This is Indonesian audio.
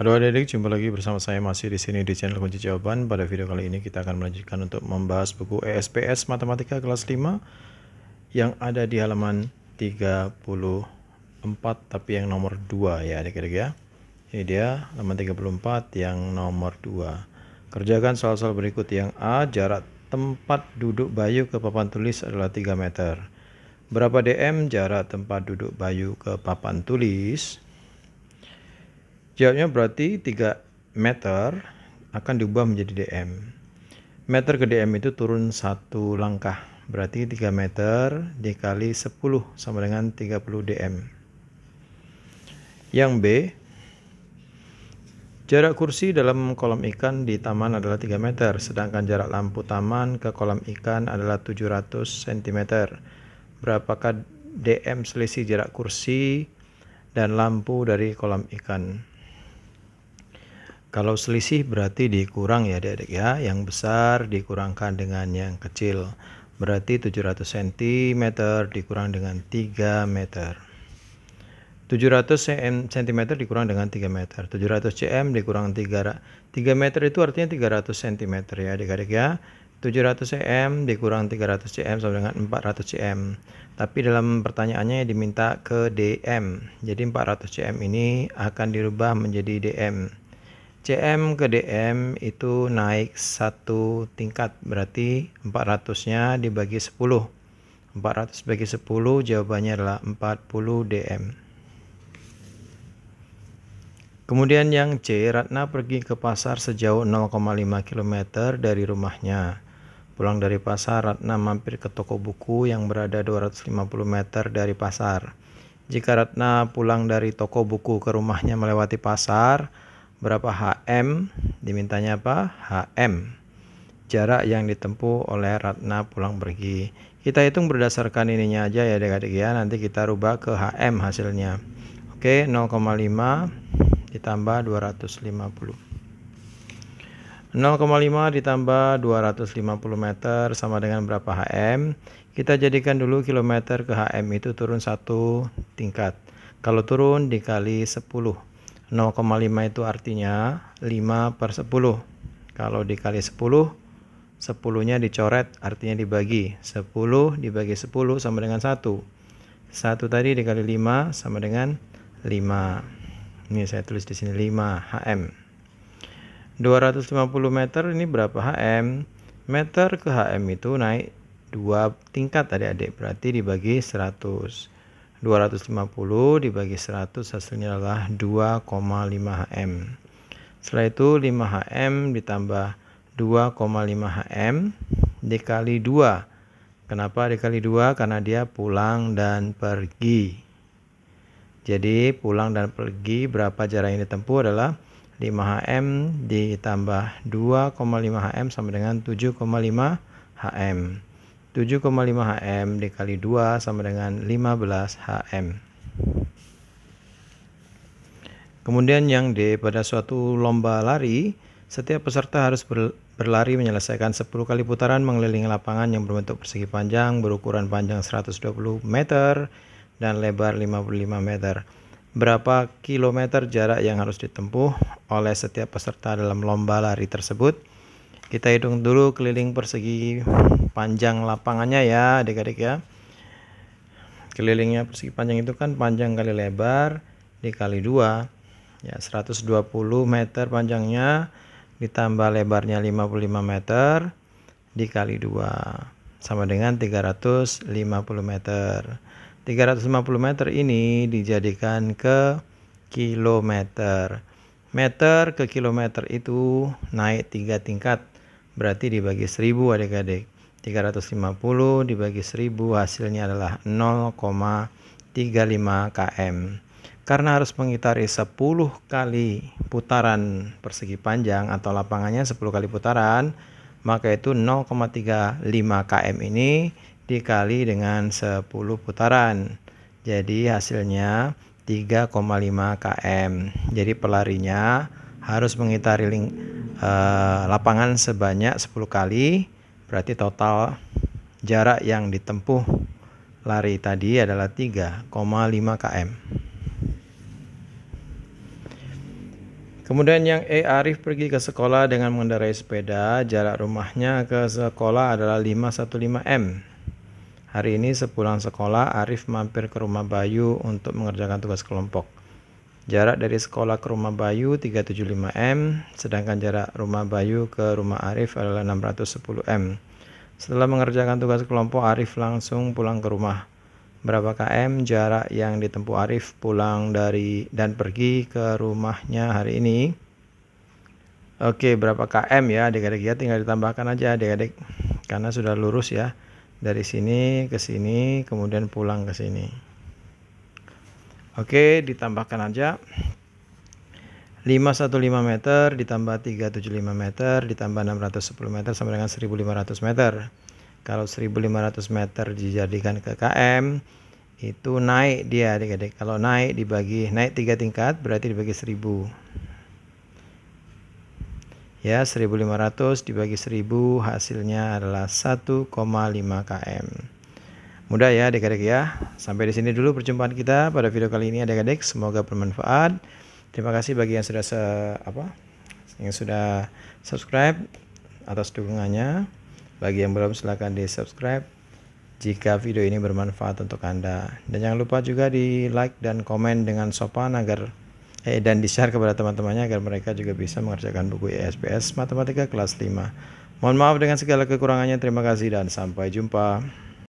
Halo adik-adik, jumpa lagi bersama saya masih di sini di channel Kunci Jawaban. Pada video kali ini kita akan melanjutkan untuk membahas buku ESPS Matematika kelas 5 yang ada di halaman 34 tapi yang nomor 2 ya adik-adik ya. Ini dia halaman 34 yang nomor 2. Kerjakan soal-soal berikut yang A, jarak tempat duduk Bayu ke papan tulis adalah 3 meter. Berapa DM jarak tempat duduk Bayu ke papan tulis? Jawabnya berarti 3 meter akan diubah menjadi DM. Meter ke DM itu turun satu langkah. Berarti 3 meter dikali 10 sama dengan 30 DM. Yang B, Jarak kursi dalam kolam ikan di taman adalah 3 meter, sedangkan jarak lampu taman ke kolam ikan adalah 700 cm. Berapakah DM selisih jarak kursi dan lampu dari kolam ikan? Kalau selisih berarti dikurang ya adik-adik ya. Yang besar dikurangkan dengan yang kecil. Berarti 700 cm dikurang dengan 3 meter. 700 cm dikurang dengan 3 meter. 700 cm dikurang 3 3 meter itu artinya 300 cm ya adik-adik ya. 700 cm dikurang 300 cm sama dengan 400 cm. Tapi dalam pertanyaannya diminta ke DM. Jadi 400 cm ini akan dirubah menjadi DM. CM ke DM itu naik satu tingkat berarti 400 nya dibagi 10 400 bagi 10 jawabannya adalah 40 DM kemudian yang C Ratna pergi ke pasar sejauh 0,5 km dari rumahnya pulang dari pasar Ratna mampir ke toko buku yang berada 250 meter dari pasar jika Ratna pulang dari toko buku ke rumahnya melewati pasar, berapa HM dimintanya apa HM jarak yang ditempuh oleh Ratna pulang pergi kita hitung berdasarkan ininya aja ya adik-adik ya nanti kita rubah ke HM hasilnya oke 0,5 ditambah 250 0,5 ditambah 250 meter sama dengan berapa HM kita jadikan dulu kilometer ke HM itu turun satu tingkat kalau turun dikali 10 0,5 itu artinya 5 per 10. Kalau dikali 10, 10-nya dicoret, artinya dibagi. 10 dibagi 10 sama dengan 1. 1 tadi dikali 5 sama dengan 5. Ini saya tulis di sini 5 HM. 250 meter ini berapa HM? Meter ke HM itu naik dua tingkat tadi adik berarti dibagi 100 250 dibagi 100 hasilnya adalah 2,5 HM. Setelah itu 5 HM ditambah 2,5 HM dikali 2. Kenapa dikali 2? Karena dia pulang dan pergi. Jadi pulang dan pergi berapa jarak yang ditempuh adalah 5 HM ditambah 2,5 HM sama dengan 7,5 HM. 7,5 HM dikali 2 sama dengan 15 HM. Kemudian yang D, pada suatu lomba lari, setiap peserta harus berlari menyelesaikan 10 kali putaran mengelilingi lapangan yang berbentuk persegi panjang, berukuran panjang 120 meter, dan lebar 55 meter. Berapa kilometer jarak yang harus ditempuh oleh setiap peserta dalam lomba lari tersebut? Kita hitung dulu keliling persegi panjang lapangannya ya adik-adik ya kelilingnya persegi panjang itu kan panjang kali lebar dikali 2 ya 120 meter panjangnya ditambah lebarnya 55 meter dikali 2 sama dengan 350 meter 350 meter ini dijadikan ke kilometer meter ke kilometer itu naik tiga tingkat berarti dibagi 1000 adik-adik 350 dibagi 1000 hasilnya adalah 0,35 km. Karena harus mengitari 10 kali putaran persegi panjang atau lapangannya 10 kali putaran, maka itu 0,35 km ini dikali dengan 10 putaran. Jadi hasilnya 3,5 km. Jadi pelarinya harus mengitari ling, eh, lapangan sebanyak 10 kali Berarti total jarak yang ditempuh lari tadi adalah 3,5 km. Kemudian yang E Arif pergi ke sekolah dengan mengendarai sepeda, jarak rumahnya ke sekolah adalah 515M. Hari ini sepulang sekolah, Arif mampir ke rumah Bayu untuk mengerjakan tugas kelompok. Jarak dari sekolah ke rumah Bayu 375M, sedangkan jarak rumah Bayu ke rumah Arif adalah 610M. Setelah mengerjakan tugas kelompok, Arif langsung pulang ke rumah. Berapa km jarak yang ditempuh Arif pulang dari dan pergi ke rumahnya hari ini? Oke, berapa km ya adik-adik ya tinggal ditambahkan aja adik-adik karena sudah lurus ya. Dari sini ke sini, kemudian pulang ke sini. Oke, ditambahkan aja. 515 meter ditambah 375 meter ditambah 610 meter sama dengan 1500 meter. Kalau 1500 meter dijadikan ke KM, itu naik dia adik-adik. Kalau naik dibagi naik 3 tingkat berarti dibagi 1000. Ya, 1500 dibagi 1000 hasilnya adalah 1,5 KM. Mudah ya adik-adik ya. Sampai di sini dulu perjumpaan kita pada video kali ini adik-adik. Semoga bermanfaat. Terima kasih bagi yang sudah se, apa yang sudah subscribe atas dukungannya. Bagi yang belum silahkan di subscribe jika video ini bermanfaat untuk Anda. Dan jangan lupa juga di like dan komen dengan sopan agar eh, dan di-share kepada teman-temannya agar mereka juga bisa mengerjakan buku ESPS Matematika kelas 5. Mohon maaf dengan segala kekurangannya. Terima kasih dan sampai jumpa.